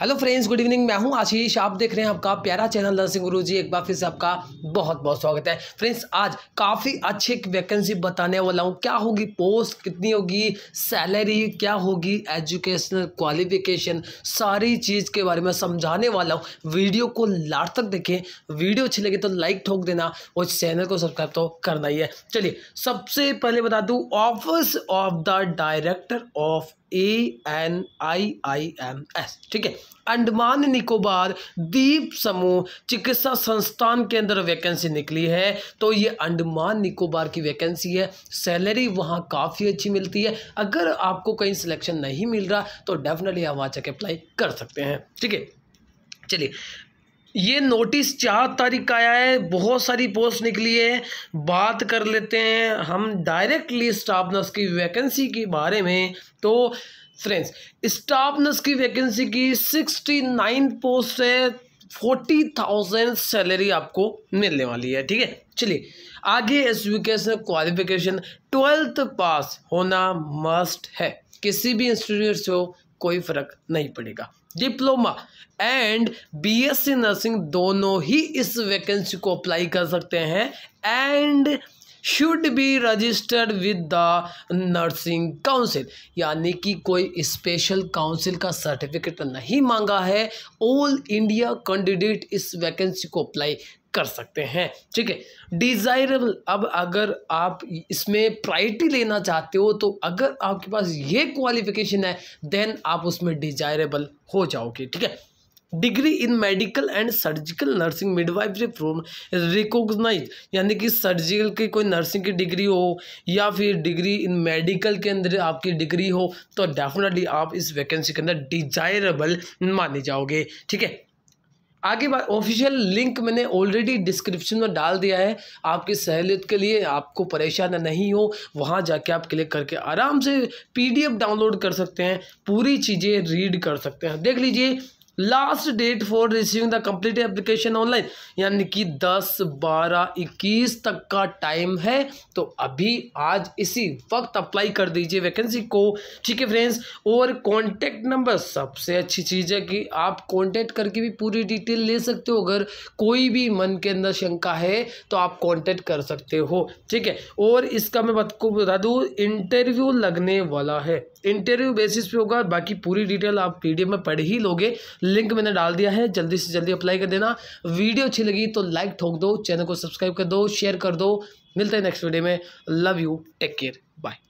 hello friends good evening मैं हूं आशीष आप देख रहे हैं आपका प्यारा चैनल सिंह गुरु जी एक बार फिर से आपका बहुत बहुत स्वागत है फ्रेंड्स आज काफ़ी अच्छी एक वैकेंसी बताने वाला हूं क्या होगी पोस्ट कितनी होगी सैलरी क्या होगी एजुकेशनल क्वालिफिकेशन सारी चीज़ के बारे में समझाने वाला हूं वीडियो को लाट तक देखें वीडियो अच्छी लगे तो लाइक ठोक देना और चैनल को सब्सक्राइब तो करना ही है चलिए सबसे पहले बता दूँ office of the director of A N I I M S ठीक है अंडमान निकोबार द्वीप समूह चिकित्सा संस्थान के अंदर वैकेंसी निकली है तो ये अंडमान निकोबार की वैकेंसी है सैलरी वहाँ काफ़ी अच्छी मिलती है अगर आपको कहीं सिलेक्शन नहीं मिल रहा तो डेफिनेटली आप वहाँ जाके अप्लाई कर सकते हैं ठीक है चलिए ये नोटिस चार तारीख का आया है बहुत सारी पोस्ट निकली है बात कर लेते हैं हम डायरेक्टली स्टाफ नर्स की वैकेंसी के बारे में तो फ्रेंड्स स्टाफ नर्स की वैकेंसी की सिक्सटी नाइन पोस्ट है फोर्टी थाउजेंड सैलरी आपको मिलने वाली है ठीक है चलिए आगे एजुकेशन क्वालिफिकेशन ट्वेल्थ पास होना मस्ट है किसी भी इंस्टीट्यूट से हो कोई फ़र्क नहीं पड़ेगा डिप्लोमा एंड बीएससी नर्सिंग दोनों ही इस वैकेंसी को अप्लाई कर सकते हैं and should be registered with the nursing council यानी कि कोई स्पेशल काउंसिल का सर्टिफिकेट नहीं मांगा है ऑल इंडिया कैंडिडेट इस वैकेंसी को अप्लाई कर सकते हैं ठीक है डिज़ायरेबल अब अगर आप इसमें प्रायरिटी लेना चाहते हो तो अगर आपके पास ये क्वालिफिकेशन है देन आप उसमें डिज़ायरेबल हो जाओगे ठीक है degree in medical and surgical nursing midwife from recognize यानी कि सर्जिकल की कोई नर्सिंग की डिग्री हो या फिर डिग्री इन मेडिकल के अंदर आपकी डिग्री हो तो डेफिनेटली आप इस वैकेंसी के अंदर डिजायरेबल माने जाओगे ठीक है आगे बात ऑफिशियल लिंक मैंने ऑलरेडी डिस्क्रिप्शन में डाल दिया है आपकी सहूलियत के लिए आपको परेशान नहीं हो वहाँ जाके आप क्लिक करके आराम से पीडीएफ डाउनलोड कर सकते हैं पूरी चीज़ें रीड कर सकते हैं देख लीजिए last date for receiving the complete application online यानी कि 10 12 21 तक का टाइम है तो अभी आज इसी वक्त अप्लाई कर दीजिए वैकेंसी को ठीक है फ्रेंड्स और कॉन्टैक्ट नंबर सबसे अच्छी चीज़ है कि आप कॉन्टैक्ट करके भी पूरी डिटेल ले सकते हो अगर कोई भी मन के अंदर शंका है तो आप कॉन्टैक्ट कर सकते हो ठीक है और इसका मैं आपको बता दूँ इंटरव्यू लगने वाला है इंटरव्यू बेसिस पे होगा बाकी पूरी डिटेल आप पीडीएफ में पढ़ ही लोगे लिंक मैंने डाल दिया है जल्दी से जल्दी अप्लाई कर देना वीडियो अच्छी लगी तो लाइक ठोक दो चैनल को सब्सक्राइब कर दो शेयर कर दो मिलते हैं नेक्स्ट वीडियो में love you take care bye